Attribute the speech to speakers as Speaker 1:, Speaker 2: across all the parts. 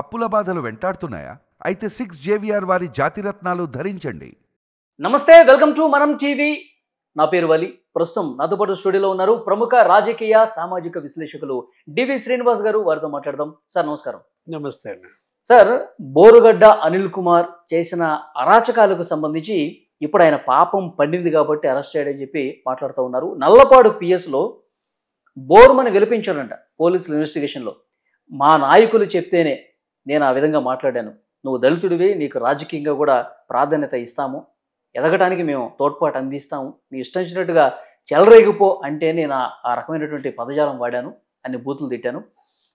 Speaker 1: అప్పుల బాధలు వెంటాడుతున్నాయా అయితే సిక్స్ జేవిఆర్ వారి జాతిరత్నాలు ధరించండి నమస్తే వెల్కమ్ టు మనం టీవీ నా పేరు వలి ప్రస్తుతం నదుపడు స్టూడియోలో ఉన్నారు ప్రముఖ రాజకీయ సామాజిక విశ్లేషకులు డివి శ్రీనివాస్ గారు వారితో మాట్లాడదాం సార్ నమస్కారం నమస్తే సార్ బోరుగడ్డ అనిల్ కుమార్ చేసిన అరాచకాలకు సంబంధించి ఇప్పుడు ఆయన పాపం పండింది కాబట్టి అరెస్ట్ చేయడని చెప్పి మాట్లాడుతూ ఉన్నారు నల్లపాడు పిఎస్లో బోర్మని విలిపించాడంట పోలీసుల ఇన్వెస్టిగేషన్లో మా నాయకులు చెప్తేనే నేను ఆ విధంగా మాట్లాడాను నువ్వు దళితుడివి నీకు రాజకీయంగా కూడా ప్రాధాన్యత ఇస్తాము ఎదగటానికి మేము తోడ్పాటు అందిస్తాము నీ ఇష్టం వచ్చినట్టుగా చెలరేగిపో అంటే నేను ఆ రకమైనటువంటి పదజాలం వాడాను అన్ని బూతులు తిట్టాను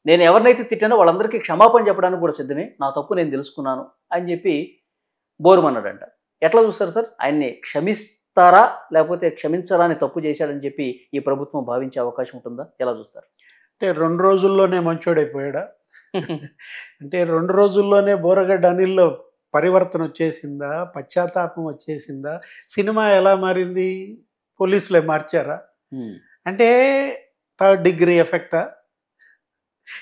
Speaker 1: నేను ఎవరినైతే తిట్టానో వాళ్ళందరికీ క్షమాపణ చెప్పడానికి కూడా సిద్ధమే నా తప్పు నేను తెలుసుకున్నాను అని చెప్పి బోరుమన్నాడంట ఎట్లా చూస్తారు సార్ ఆయన్ని క్షమిస్తారా లేకపోతే క్షమించారా అని తప్పు చేశాడని చెప్పి ఈ ప్రభుత్వం భావించే అవకాశం ఉంటుందా ఎలా చూస్తారు
Speaker 2: అంటే రెండు రోజుల్లోనే మంచోడైపోయాడా అంటే రెండు రోజుల్లోనే బోరగడ్డ అనిల్లో పరివర్తన వచ్చేసిందా పశ్చాత్తాపం వచ్చేసిందా సినిమా ఎలా మారింది పోలీసులే మార్చారా అంటే థర్డ్ డిగ్రీ ఎఫెక్టా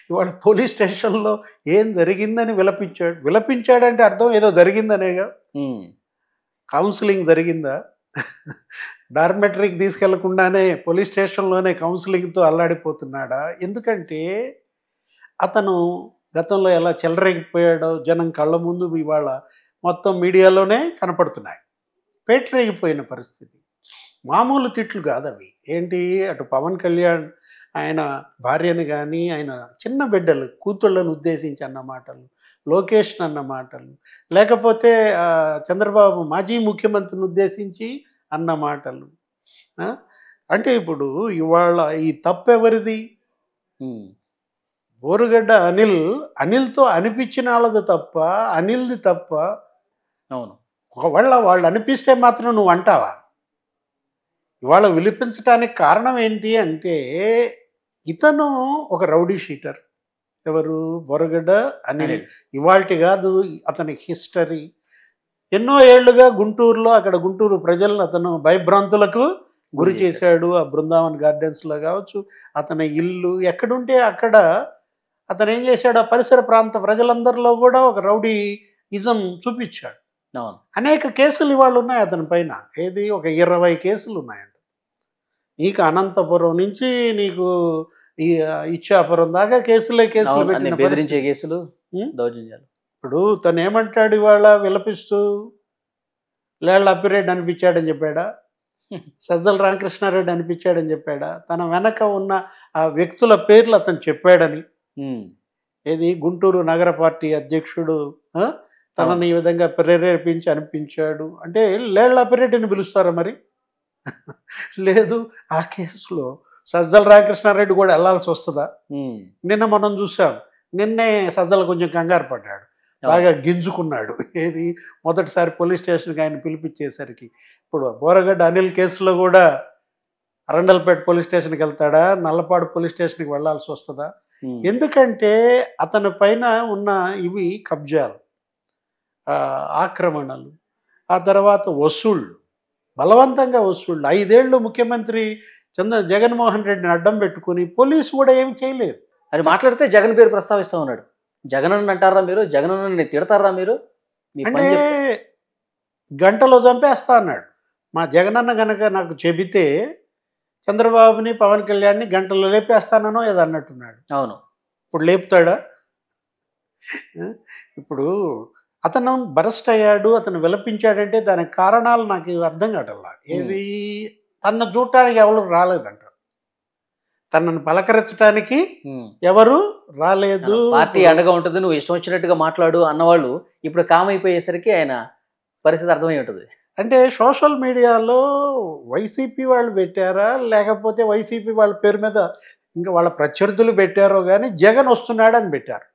Speaker 2: ఇవాళ పోలీస్ స్టేషన్లో ఏం జరిగిందని విలపించాడు విలపించాడంటే అర్థం ఏదో జరిగిందనేగా కౌన్సిలింగ్ జరిగిందా డార్మెటరీకి తీసుకెళ్లకుండానే పోలీస్ స్టేషన్లోనే కౌన్సిలింగ్తో అల్లాడిపోతున్నాడా ఎందుకంటే అతను గతంలో ఎలా చెలరేగిపోయాడో జనం కళ్ళ ముందు ఇవాళ మొత్తం మీడియాలోనే కనపడుతున్నాయి పేటరేగిపోయిన పరిస్థితి మామూలు తిట్లు కాదు అవి ఏంటి అటు పవన్ కళ్యాణ్ ఆయన భార్యను కానీ ఆయన చిన్న బిడ్డలు కూతుళ్ళను ఉద్దేశించి అన్న మాటలు లోకేష్ అన్న మాటలు లేకపోతే చంద్రబాబు మాజీ ముఖ్యమంత్రిని ఉద్దేశించి అన్న మాటలు అంటే ఇప్పుడు ఇవాళ ఈ తప్పెవరిది బోరుగడ్డ అనిల్ అనిల్తో అనిపించిన వాళ్ళది తప్ప అనిల్ది తప్ప అవును ఒకవేళ వాళ్ళు అనిపిస్తే మాత్రం నువ్వు అంటావా ఇవాళ విలిపించడానికి కారణం ఏంటి అంటే ఇతను ఒక రౌడీ షీటర్ ఎవరు బొరగడ్డ అనిల్ ఇవాళ కాదు అతని హిస్టరీ ఎన్నో ఏళ్ళుగా గుంటూరులో అక్కడ గుంటూరు ప్రజలను అతను భయభ్రాంతులకు గురి చేశాడు ఆ బృందావన్ గార్డెన్స్లో కావచ్చు అతని ఇల్లు ఎక్కడుంటే అక్కడ అతను ఏం చేశాడు ఆ పరిసర ప్రాంత ప్రజలందరిలో కూడా ఒక రౌడీ ఇజం చూపించాడు అనేక కేసులు ఇవాళ ఉన్నాయి అతని పైన ఏది ఒక ఇరవై కేసులు ఉన్నాయండి నీకు అనంతపురం నుంచి నీకు ఇచ్చాపురం దాకా కేసులే కేసులు బెదిరించే కేసులు ఇప్పుడు తను ఏమంటాడు ఇవాళ విలపిస్తూ లేళ్ళ అప్పిరెడ్డి అనిపించాడని చెప్పాడా సజ్జల రామకృష్ణారెడ్డి అనిపించాడని చెప్పాడా తన వెనక ఉన్న ఆ వ్యక్తుల పేర్లు అతను చెప్పాడని ఏది గుంటూరు నగర పార్టీ అధ్యక్షుడు తనని ఈ విధంగా ప్రేరేపించి అనిపించాడు అంటే లేళ్ల పెరేటిని పిలుస్తారా మరి లేదు ఆ కేసులో సజ్జల రామకృష్ణారెడ్డి కూడా వెళ్లాల్సి వస్తుందా నిన్న మనం చూసాం నిన్నే సజ్జల కొంచెం కంగారు పడ్డాడు బాగా గింజుకున్నాడు ఏది మొదటిసారి పోలీస్ స్టేషన్కి ఆయన పిలిపించేసరికి ఇప్పుడు బోరగడ్డ అనిల్ కేసులో కూడా అరండల్పేట పోలీస్ స్టేషన్కి వెళ్తాడా నల్లపాడు పోలీస్ స్టేషన్కి వెళ్లాల్సి వస్తుందా Hmm. ఎందుకంటే అతని పైన ఉన్న ఇవి కబ్జాలు ఆక్రమణలు ఆ తర్వాత వసూళ్ళు బలవంతంగా వసూళ్ళు ఐదేళ్లు ముఖ్యమంత్రి చంద్ర జగన్మోహన్ రెడ్డిని అడ్డం పెట్టుకుని పోలీసు కూడా ఏమి చేయలేదు అని మాట్లాడితే జగన్ పేరు ప్రస్తావిస్తూ ఉన్నాడు జగన్ అని అంటారా మీరు జగన్ అని తిడతారా మీరు అంటే గంటలో చంపేస్తా అన్నాడు మా జగనన్న గనక నాకు చెబితే చంద్రబాబుని పవన్ కళ్యాణ్ని గంటల్లో లేపేస్తానో ఏదో అన్నట్టున్నాడు అవును ఇప్పుడు లేపుతాడా ఇప్పుడు అతను బరస్ట్ అయ్యాడు అతను విలపించాడంటే దాని కారణాలు నాకు అర్థం కావట్లా ఏది తన చూడటానికి ఎవరు రాలేదంట తనను పలకరించడానికి ఎవరు రాలేదు పార్టీ అండగా
Speaker 1: ఉంటుంది నువ్వు ఇష్టం వచ్చినట్టుగా మాట్లాడు అన్నవాళ్ళు ఇప్పుడు కామైపోయేసరికి ఆయన పరిస్థితి అర్థమై ఉంటుంది
Speaker 2: అంటే సోషల్ మీడియాలో వైసీపీ వాళ్ళు పెట్టారా లేకపోతే వైసీపీ వాళ్ళ పేరు మీద ఇంకా వాళ్ళ ప్రత్యర్థులు పెట్టారో కానీ జగన్ వస్తున్నాడని పెట్టారు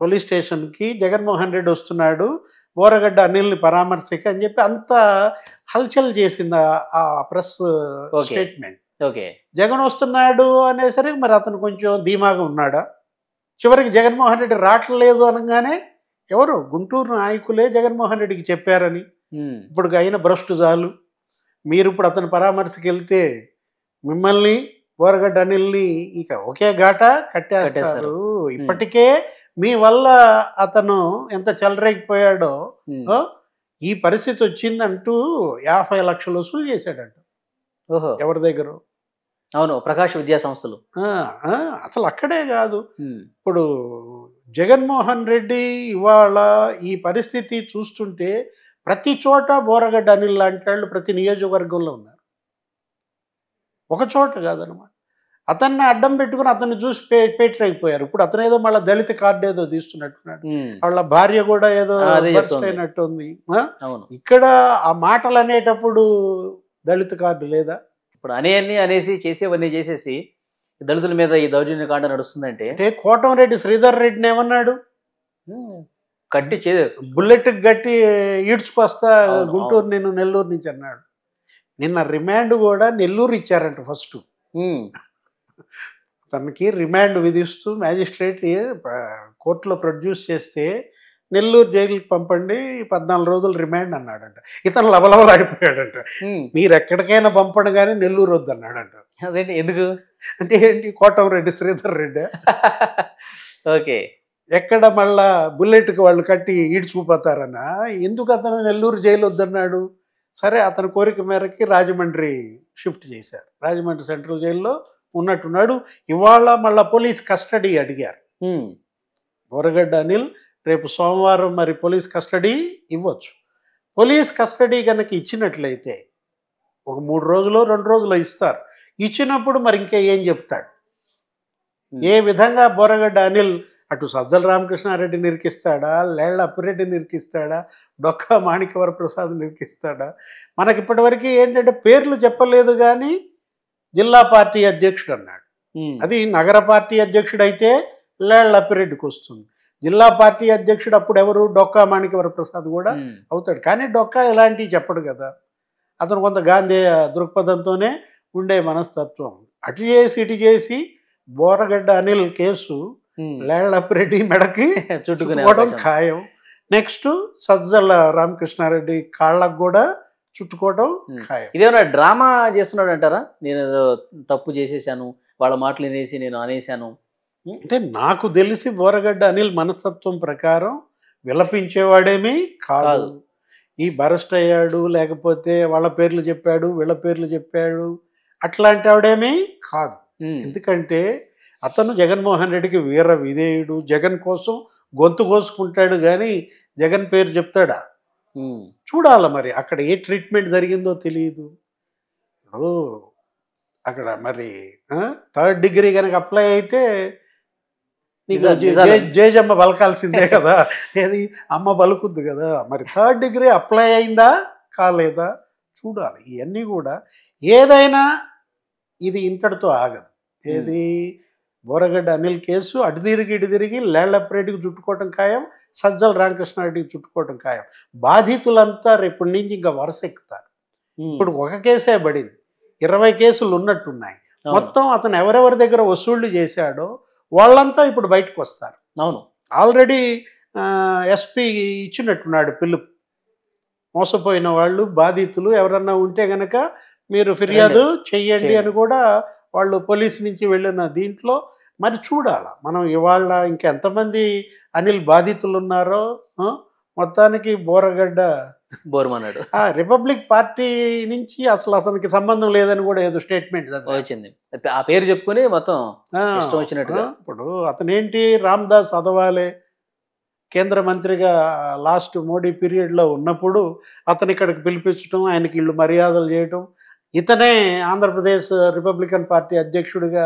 Speaker 2: పోలీస్ స్టేషన్కి జగన్మోహన్ రెడ్డి వస్తున్నాడు బోరగడ్డ అనిల్ని పరామర్శక అని చెప్పి అంత హల్చల్ చేసింది ఆ ప్రెస్ స్టేట్మెంట్ ఓకే జగన్ వస్తున్నాడు అనేసరికి మరి అతను కొంచెం ధీమాగా ఉన్నాడా చివరికి జగన్మోహన్ రెడ్డి రావట్లేదు అనగానే ఎవరు గుంటూరు నాయకులే జగన్మోహన్ రెడ్డికి చెప్పారని ఇప్పుడు అయిన భ్రష్టు చాలు మీరు ఇప్పుడు అతని పరామర్శకి వెళ్తే మిమ్మల్ని బోరగడ్డ అనిల్ని ఇక ఒకే ఘాట కట్టేస్తారు ఇప్పటికే మీ వల్ల అతను ఎంత చెలరేగిపోయాడో ఈ పరిస్థితి వచ్చిందంటూ యాభై లక్షలు వసూలు చేశాడంట ఎవరి దగ్గర అవును ప్రకాష్ విద్యా సంస్థలు అసలు అక్కడే కాదు ఇప్పుడు జగన్మోహన్ రెడ్డి ఇవాళ ఈ పరిస్థితి చూస్తుంటే ప్రతి చోట బోరగడ్డ అనిల్ లాంటి వాళ్ళు ప్రతి నియోజకవర్గంలో ఉన్నారు ఒక చోట కాదనమాట అతన్ని అడ్డం పెట్టుకుని అతన్ని చూసి పే పేటరైపోయారు ఇప్పుడు అతను ఏదో మళ్ళీ దళిత కార్డు ఏదో తీస్తున్నట్టున్నాడు వాళ్ళ భార్య కూడా ఏదో అయినట్టు ఉంది ఇక్కడ ఆ మాటలు అనేటప్పుడు దళిత కార్డు లేదా
Speaker 1: ఇప్పుడు అన్ని అనేసి చేసేవన్నీ
Speaker 2: చేసేసి దళితుల మీద ఈ దౌర్జన్య కాండ నడుస్తుందంటే అంటే కోటం రెడ్డి శ్రీధర్ రెడ్డిని ఏమన్నాడు కట్టి చే బుల్లెట్ గట్టి ఈడ్చుకొస్తా గుంటూరు నేను నెల్లూరు నుంచి అన్నాడు నిన్న రిమాండ్ కూడా నెల్లూరు ఇచ్చారంట ఫస్ట్ తనకి రిమాండ్ విధిస్తూ మ్యాజిస్ట్రేట్ కోర్టులో ప్రొడ్యూస్ చేస్తే నెల్లూరు జైలుకి పంపండి పద్నాలుగు రోజులు రిమాండ్ అన్నాడంట ఇతను లవలవలాడిపోయాడంట మీరు ఎక్కడికైనా పంపండి కానీ నెల్లూరు వద్దన్నాడంట అన్నాడంట ఎందుకు అంటే ఏంటి కోటం రెడ్డి శ్రీధర్ రెడ్డి
Speaker 1: ఓకే
Speaker 2: ఎక్కడ మళ్ళా బుల్లెట్కి వాళ్ళు కట్టి ఈడ్చుకుపోతారనా ఎందుకు అతను నెల్లూరు జైలు వద్దన్నాడు సరే అతని కోరిక మేరకి రాజమండ్రి షిఫ్ట్ చేశారు రాజమండ్రి సెంట్రల్ జైల్లో ఉన్నట్టున్నాడు ఇవాళ మళ్ళీ పోలీస్ కస్టడీ అడిగారు బొరగడ్డ అనిల్ రేపు సోమవారం మరి పోలీస్ కస్టడీ ఇవ్వచ్చు పోలీస్ కస్టడీ కనుక ఇచ్చినట్లయితే ఒక మూడు రోజులు రెండు రోజులు ఇస్తారు ఇచ్చినప్పుడు మరి ఇంకా ఏం చెప్తాడు ఏ విధంగా బొరగడ్డ అనిల్ అటు సజ్జల రామకృష్ణారెడ్డి నిరికిస్తాడా లేళ్ల అప్పిరెడ్డి నిరికిస్తాడా డొక్కా ప్రసాద్ నిరికిస్తాడా మనకి ఇప్పటివరకు ఏంటంటే పేర్లు చెప్పలేదు కానీ జిల్లా పార్టీ అధ్యక్షుడు అన్నాడు అది నగర పార్టీ అధ్యక్షుడు అయితే లేళ్ల అప్పిరెడ్డికి వస్తుంది జిల్లా పార్టీ అధ్యక్షుడు అప్పుడు ఎవరు డొక్కా ప్రసాద్ కూడా అవుతాడు కానీ డొక్కా ఇలాంటివి చెప్పడు కదా అతను కొంత గాంధీ దృక్పథంతోనే ఉండే మనస్తత్వం అటు చేసి ఇటు చేసి బోరగడ్డ అనిల్ కేసు లేళ్ల మెడకి చుట్టుకోవడం ఖాయం నెక్స్ట్ సజ్జల రామకృష్ణారెడ్డి కాళ్ళకు కూడా చుట్టుకోవడం ఖాయం
Speaker 1: ఇదేమన్నా డ్రామా చేస్తున్నాడు అంటారా నేను తప్పు చేసేసాను వాళ్ళ మాటలు వినేసి నేను అనేసాను
Speaker 2: అంటే నాకు తెలిసి బోరగడ్డ అనిల్ మనస్తత్వం ప్రకారం విలపించేవాడేమీ కాదు ఈ బరెస్ట్ అయ్యాడు లేకపోతే వాళ్ళ పేర్లు చెప్పాడు వీళ్ళ పేర్లు చెప్పాడు అట్లాంటి ఆవిడేమీ కాదు ఎందుకంటే అతను జగన్మోహన్ రెడ్డికి వీర విధేయుడు జగన్ కోసం గొంతు కోసుకుంటాడు కానీ జగన్ పేరు చెప్తాడా చూడాలి మరి అక్కడ ఏ ట్రీట్మెంట్ జరిగిందో తెలియదు ఇప్పుడు అక్కడ మరి థర్డ్ డిగ్రీ కనుక అప్లై అయితే నీకు జేజమ్మ బలకాల్సిందే కదా ఏది అమ్మ బలుకుద్ది కదా మరి థర్డ్ డిగ్రీ అప్లై అయిందా కాలేదా చూడాలి ఇవన్నీ కూడా ఏదైనా ఇది ఇంతటితో ఆగదు ఏది బోరగడ్డ అనిల్ కేసు అటు తిరిగి ఇటు తిరిగి లేళ్లప్రేటికి చుట్టుకోవటం ఖాయం సజ్జల రామకృష్ణారెడ్డికి చుట్టుకోవటం ఖాయం బాధితులంతా రేపటి నుంచి ఇంకా వరుస ఎక్కుతారు ఇప్పుడు ఒక కేసే పడింది ఇరవై కేసులు ఉన్నట్టున్నాయి మొత్తం అతను ఎవరెవరి దగ్గర వసూళ్లు చేశాడో వాళ్ళంతా ఇప్పుడు బయటకు వస్తారు అవును ఆల్రెడీ ఎస్పీ ఇచ్చినట్టున్నాడు పిలుపు మోసపోయిన వాళ్ళు బాధితులు ఎవరన్నా ఉంటే గనక మీరు ఫిర్యాదు చెయ్యండి అని కూడా వాళ్ళు పోలీస్ నుంచి వెళ్ళిన దీంట్లో మరి చూడాల మనం ఇవాళ ఇంకెంతమంది అనిల్ బాధితులు ఉన్నారో మొత్తానికి బోరగడ్డ బోర్మన్నాడు రిపబ్లిక్ పార్టీ నుంచి అసలు అతనికి సంబంధం లేదని కూడా ఏదో స్టేట్మెంట్ వచ్చింది ఆ పేరు చెప్పుకుని మొత్తం వచ్చినట్టుగా ఇప్పుడు అతనేంటి రామ్దాస్ అదవాలే కేంద్ర మంత్రిగా లాస్ట్ మోడీ పీరియడ్లో ఉన్నప్పుడు అతను ఇక్కడికి పిలిపించడం ఆయనకి ఇళ్ళు మర్యాదలు చేయటం ఇతనే ఆంధ్రప్రదేశ్ రిపబ్లికన్ పార్టీ అధ్యక్షుడిగా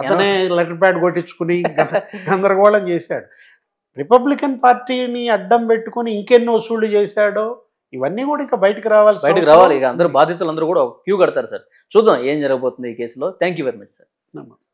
Speaker 2: అతనే లెటర్ ప్యాడ్ కొట్టించుకుని గందరగోళం చేశాడు రిపబ్లికన్ పార్టీని అడ్డం పెట్టుకుని ఇంకెన్ని వసూళ్లు చేశాడో ఇవన్నీ కూడా ఇంకా బయటకు రావాలి బయటకు రావాలి ఇక
Speaker 1: అందరూ అందరూ కూడా క్యూ కడతారు సార్ చూద్దాం ఏం జరగబోతుంది ఈ కేసులో థ్యాంక్ వెరీ మచ్ సార్ నమస్తే